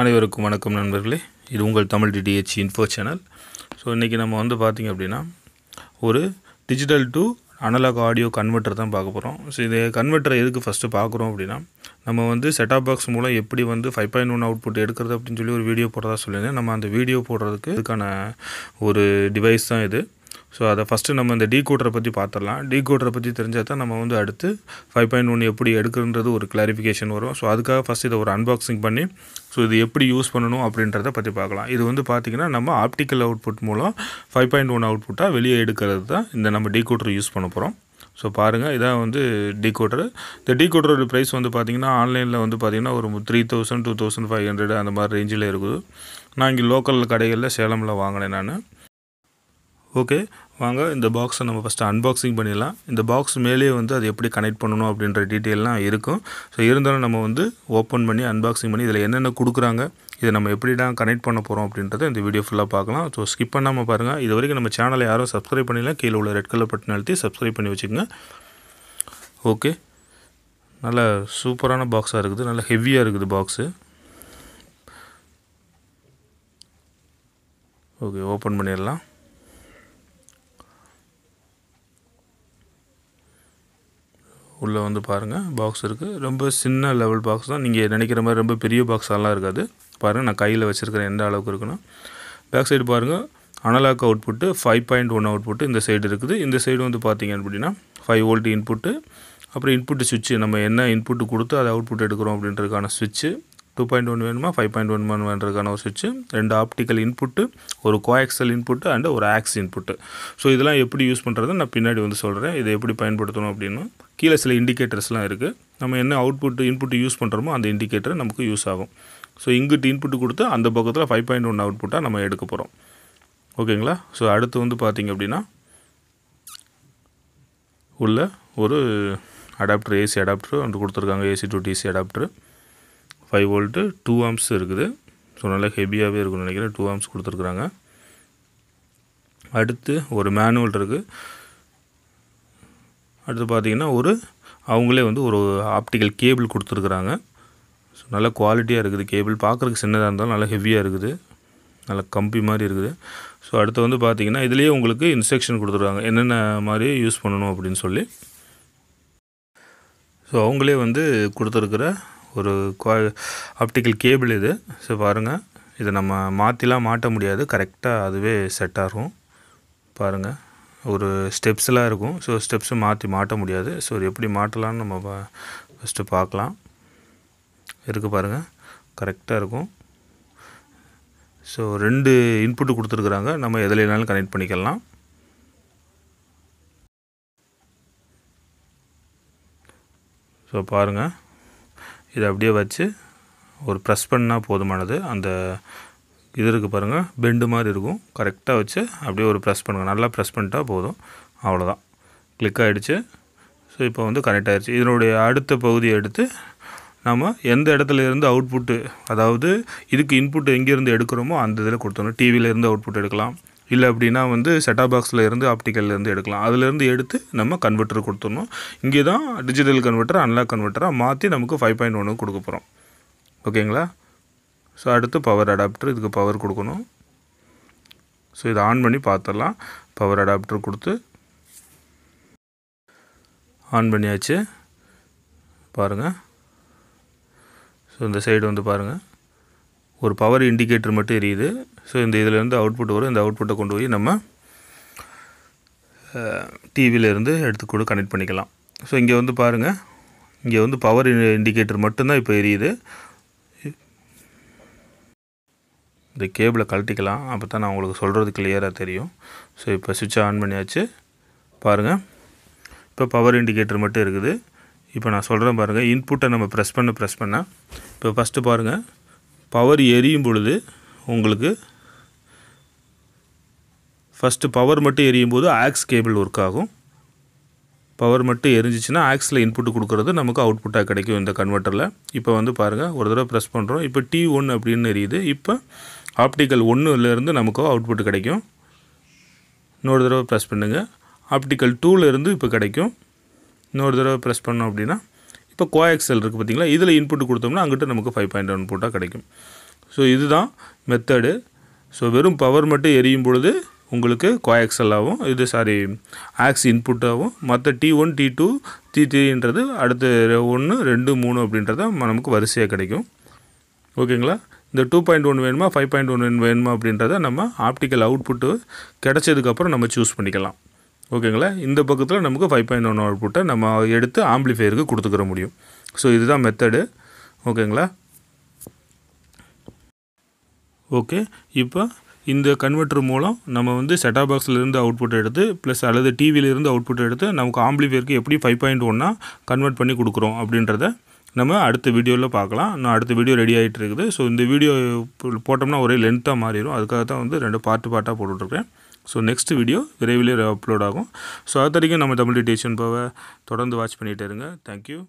அனைவருக்கும் வணக்கம் நண்பர்களே இது உங்கள் Tamil DTH info channel so இன்றைக்கி நம்ம வந்து பார்த்திங்க அப்படின்னா ஒரு digital to analog audio converter தான் பார்க்க போகிறோம் ஸோ இது கன்வெர்ட்டரை எதுக்கு ஃபஸ்ட்டு பார்க்குறோம் அப்படின்னா நம்ம வந்து செட்டாப் பாக்ஸ் மூலம் எப்படி வந்து ஃபைவ் பாயிண்ட் ஒன் அவுட்புட் எடுக்கிறது அப்படின்னு சொல்லி ஒரு வீடியோ போடுறதா சொல்லியிருந்தேன் நம்ம அந்த வீடியோ போடுறதுக்கு இதுக்கான ஒரு டிவைஸ் தான் இது ஸோ அதை ஃபஸ்ட்டு நம்ம இந்த டீ கூட்டரை பற்றி பார்த்துடலாம் டீ கூட்டரை பற்றி தெரிஞ்சால் தான் நம்ம வந்து அடுத்து ஃபைவ் பாயிண்ட் ஒன் எப்படி எடுக்கிறது ஒரு கிளாரிஃபிகேஷன் வரும் ஸோ அதுக்காக ஃபஸ்ட் இதை ஒரு அன்பாக்சிங் பண்ணி ஸோ இது எப்படி யூஸ் பண்ணணும் அப்படின்றத பற்றி பார்க்கலாம் இது வந்து பார்த்திங்கன்னா நம்ம ஆப்டிக்கல் அவுட்புட் மூலம் ஃபைவ் பாயிண்ட் ஒன் அவுட்புட்டாக வெளியே எடுக்கிறது தான் இந்த நம்ம டீ கூட்டரை யூஸ் பண்ண போகிறோம் ஸோ பாருங்கள் இதான் வந்து டிகோடர் இந்த டிகோடரோட ப்ரைஸ் வந்து பார்த்திங்கன்னா ஆன்லைனில் வந்து பார்த்திங்கன்னா ஒரு three thousand two thousand five hundred அந்த மாதிரி ரேஞ்சில் இருக்குது நான் இங்கே லோக்கல் கடைகளில் சேலமில் வாங்கினேன் நான் ஓகே வாங்க இந்த பாக்ஸை நம்ம ஃபஸ்ட்டு அன்பாக்சிங் பண்ணிடலாம் இந்த பாக்ஸ் மேலேயே வந்து அது எப்படி கனெக்ட் பண்ணணும் அப்படின்ற டீட்டெயிலாம் இருக்கும் ஸோ இருந்தாலும் நம்ம வந்து ஓப்பன் பண்ணி அன்பாக்சிங் பண்ணி இதில் என்னென்ன கொடுக்குறாங்க இதை நம்ம எப்படிலாம் கனெக்ட் பண்ண போகிறோம் அப்படின்றத இந்த வீடியோ ஃபுல்லாக பார்க்கலாம் ஸோ ஸ்கிப் பண்ணாமல் பாருங்கள் இது வரைக்கும் நம்ம சேனலை யாரும் சப்ஸ்கிரைப் பண்ணிடலாம் கீழே உள்ள ரெட் கலர் பட்டன் அழுத்தி சப்ஸ்கிரைப் பண்ணி வச்சுக்கோங்க ஓகே நல்ல சூப்பரான பாக்ஸாக இருக்குது நல்ல ஹெவியாக இருக்குது பாக்ஸு ஓகே ஓப்பன் பண்ணிடலாம் உள்ளே வந்து பாருங்கள் பாக்ஸ் இருக்குது ரொம்ப சின்ன லெவல் பாக்ஸ் தான் நீங்கள் நினைக்கிற மாதிரி ரொம்ப பெரிய பாக்ஸாலாம் இருக்காது பாருங்கள் நான் கையில் வச்சுருக்கிறேன் எந்த அளவுக்கு இருக்குன்னா பேக் சைடு பாருங்கள் analog output five point one output இந்த சைடு இருக்குது இந்த சைடு வந்து பார்த்திங்க அப்படின்னா ஃபைவ் ஓல்ட் இன்புட்டு அப்புறம் இன்புட்டு சுவிட்சு நம்ம என்ன இன்புட்டு கொடுத்து அதை அவுட்புட் எடுக்கிறோம் அப்படின்றதுக்கான சுவிட்சு டூ பாயிண்ட் ஒன் வேணுமா ஃபைவ் பாயிண்ட் ஒன் ஒன் வேணுறதுக்கான ஒரு சுவிட்சு ரெண்டு ஆப்டிக்கல் இன்புட்டு ஒரு கோஆக்சல் இன்புட்டு அண்டு ஒரு ஆக்ஸ் இன்புட்டு ஸோ இதெல்லாம் எப்படி யூஸ் பண்ணுறது நான் பின்னாடி வந்து சொல்கிறேன் இதை எப்படி பயன்படுத்தணும் அப்படின்னு கீழே சில இண்டிகேட்டர்ஸ்லாம் இருக்குது நம்ம என்ன அவுட்புட்டு இன்புட்டு யூஸ் பண்ணுறோமோ அந்த இண்டிகேட்டர் நமக்கு யூஸ் ஆகும் ஸோ இங்கிட்டு இன்புட் கொடுத்து அந்த பக்கத்தில் ஃபைவ் பாயிண்ட் ஒன் அவுட்புட்டாக நம்ம எடுக்க போகிறோம் ஓகேங்களா ஸோ அடுத்து வந்து பார்த்திங்க அப்படின்னா உள்ள ஒரு அடாப்டர் ஏசி அடாப்டர் வந்து கொடுத்துருக்காங்க AC to DC adapter five volt two amps இருக்குது ஸோ நல்லா ஹெவியாகவே இருக்கும்னு நினைக்கிறேன் டூ ஆம்ஸ் கொடுத்துருக்குறாங்க அடுத்து ஒரு மேனுவல் இருக்குது அடுத்து பார்த்திங்கன்னா ஒரு அவங்களே வந்து ஒரு ஆப்டிக்கல் கேபிள் கொடுத்துருக்குறாங்க ஸோ நல்லா குவாலிட்டியாக இருக்குது கேபிள் பார்க்குறதுக்கு சின்னதாக இருந்தாலும் நல்லா ஹெவியாக இருக்குது நல்லா கம்பி மாதிரி இருக்குது ஸோ அடுத்து வந்து பார்த்திங்கன்னா இதுலேயே உங்களுக்கு இன்ஸ்ட்ரக்ஷன் கொடுத்துருக்காங்க என்னென்ன மாதிரி யூஸ் பண்ணணும் அப்படின்னு சொல்லி ஸோ அவங்களே வந்து கொடுத்துருக்குற ஒரு குவா ஆப்டிக்கல் கேபிள் இது ஸோ பாருங்கள் இதை நம்ம மாற்றிலாம் மாட்ட முடியாது கரெக்டாக அதுவே செட் ஆகும் பாருங்கள் ஒரு ஸ்டெப்ஸ்லாம் இருக்கும் ஸோ ஸ்டெப்ஸும் மாற்றி மாட்ட முடியாது ஸோ எப்படி மாட்டலாம்னு நம்ம ஃபஸ்ட்டு பார்க்கலாம் இருக்குது பாருங்கள் கரெக்டாக இருக்கும் ஸோ ரெண்டு இன்புட்டு கொடுத்துருக்குறாங்க நம்ம எதுலனாலும் கனெக்ட் பண்ணிக்கலாம் ஸோ பாருங்கள் இதை அப்படியே வச்சு ஒரு ப்ரெஸ் பண்ணால் போதுமானது அந்த இது இருக்குது பாருங்கள் பெண்டு மாதிரி இருக்கும் கரெக்டாக வச்சு அப்படியே ஒரு ப்ரெஸ் பண்ணுங்கள் நல்லா ப்ரெஸ் பண்ணிட்டா போதும் அவ்வளோதான் கிளிக் ஆகிடுச்சு ஸோ இப்போ வந்து கரெக்ட் ஆகிடுச்சு இதனுடைய அடுத்த பகுதியை எடுத்து நம்ம எந்த இடத்துல இருந்து அவுட்புட்டு அதாவது இதுக்கு இன்புட் எங்கேருந்து எடுக்கிறோமோ அந்த இதில் கொடுத்துடணும் டிவியிலேருந்து அவுட்புட் எடுக்கலாம் இல்லை அப்படின்னா வந்து செட்டா பாக்ஸில் இருந்து ஆப்டிக்கல்லேருந்து எடுக்கலாம் அதுலேருந்து எடுத்து நம்ம கன்வெர்ட்டர் கொடுத்துடணும் இங்கே தான் டிஜிட்டல் கன்வெர்ட்டர் அன்லாக் கன்வெர்ட்டராக மாற்றி நமக்கு ஃபைவ் பாயிண்ட் ஒன்று கொடுக்க போகிறோம் ஓகேங்களா ஸோ அடுத்து பவர் அடாப்டர் இதுக்கு பவர் கொடுக்கணும் ஸோ இதை ஆன் பண்ணி பார்த்துடலாம் பவர் அடாப்டர் கொடுத்து ஆன் பண்ணியாச்சு பாருங்கள் ஸோ இந்த சைடு வந்து பாருங்கள் ஒரு பவர் இண்டிகேட்டர் மட்டும் எரியுது ஸோ இந்த இதிலேருந்து அவுட்புட் வரும் இந்த அவுட்புட்டை கொண்டு போய் நம்ம டிவியிலேருந்து கூட கனெக்ட் பண்ணிக்கலாம் ஸோ இங்கே வந்து பாருங்கள் இங்கே வந்து பவர் இண்டிகேட்டர் மட்டும்தான் இப்போ எரியுது இந்த கேபிளை கழட்டிக்கலாம் அப்போ தான் நான் உங்களுக்கு சொல்கிறது கிளியராக தெரியும் ஸோ இப்போ சுவிட்சை ஆன் பண்ணியாச்சு பாருங்கள் இப்போ பவர் இண்டிகேட்டர் மட்டும் இருக்குது இப்போ நான் சொல்கிறேன் பாருங்கள் இன்புட்டை நம்ம ப்ரெஸ் பண்ண ப்ரெஸ் பண்ணேன் இப்போ ஃபஸ்ட்டு பாருங்கள் பவர் எரியும் பொழுது உங்களுக்கு ஃபஸ்ட்டு பவர் மட்டும் எரியும் போது ஆக்ஸ் கேபிள் ஒர்க் ஆகும் பவர் மட்டும் எரிஞ்சிச்சின்னா ஆக்ஸில் இன்புட் கொடுக்குறது நமக்கு அவுட்புட்டாக கிடைக்கும் இந்த கன்வெர்ட்டரில் இப்போ வந்து பாருங்கள் ஒரு தடவை ப்ரெஸ் பண்ணுறோம் இப்போ டி ஒன் அப்படின்னு எரியுது இப்போ ஆப்டிக்கல் ஒன்றுலேருந்து நமக்கு அவுட்புட் கிடைக்கும் இன்னொரு தடவை ப்ரெஸ் பண்ணுங்கள் ஆப்டிக்கல் டூலேருந்து இப்போ கிடைக்கும் இன்னொரு தடவை ப்ரெஸ் பண்ணோம் அப்படின்னா இப்போ கோஎக்ஸல் இருக்குது பார்த்திங்களா இதில் இன்புட் கொடுத்தோம்னா அங்கிட்ட நமக்கு ஃபைவ் பாயிண்ட் ஒன் போட்டால் கிடைக்கும் ஸோ இதுதான் மெத்தடு ஸோ வெறும் பவர் மட்டும் எரியும் பொழுது உங்களுக்கு கோஎக்ஸலாகவும் இது சாரி ஆக்ஸ் இன்புட்டாகவும் மற்ற T one T two T த்ரீன்றது அடுத்து ஒன்று ரெண்டு மூணு அப்படின்றத நமக்கு வரிசையாக கிடைக்கும் ஓகேங்களா இந்த டூ பாயிண்ட் ஒன் வேணுமா ஃபைவ் பாயிண்ட் ஒன் வேணுமா அப்படின்றத நம்ம ஆப்டிக்கல் அவுட்புட்டு கிடச்சதுக்கப்புறம் நம்ம சூஸ் பண்ணிக்கலாம் ஓகேங்களா இந்த பக்கத்தில் நமக்கு ஃபைவ் பாயிண்ட் ஒன் அவுட்புட்டை நம்ம எடுத்து ஆம்பிளிஃபையருக்கு கொடுத்துக்கிற முடியும் ஸோ இதுதான் மெத்தடு ஓகேங்களா ஓகே இப்போ இந்த கன்வெர்ட்டர் மூலம் நம்ம வந்து செட்டா பாக்ஸ்லேருந்து அவுட்புட் எடுத்து ப்ளஸ் அல்லது டிவியிலேருந்து அவுட்புட் எடுத்து நமக்கு ஆம்பிளிஃபையருக்கு எப்படி ஃபைவ் பாயிண்ட் ஒன்னாக கன்வெர்ட் பண்ணி கொடுக்குறோம் அப்படின்றத நம்ம அடுத்த வீடியோவில் பார்க்கலாம் நான் அடுத்த வீடியோ ரெடி ஆகிட்டு இருக்குது ஸோ இந்த வீடியோ போட்டோம்னா ஒரே லென்த்தாக மாறிடும் அதுக்காக தான் வந்து ரெண்டு பார்ட்டு பார்ட்டாக போட்டுட்ருக்கேன் ஸோ நெக்ஸ்ட் வீடியோ விரைவில் அப்லோட் ஆகும் ஸோ அது வரைக்கும் நம்ம தமிழ் டேஷன் போவை தொடர்ந்து வாட்ச் பண்ணிகிட்டே இருங்க தேங்க்யூ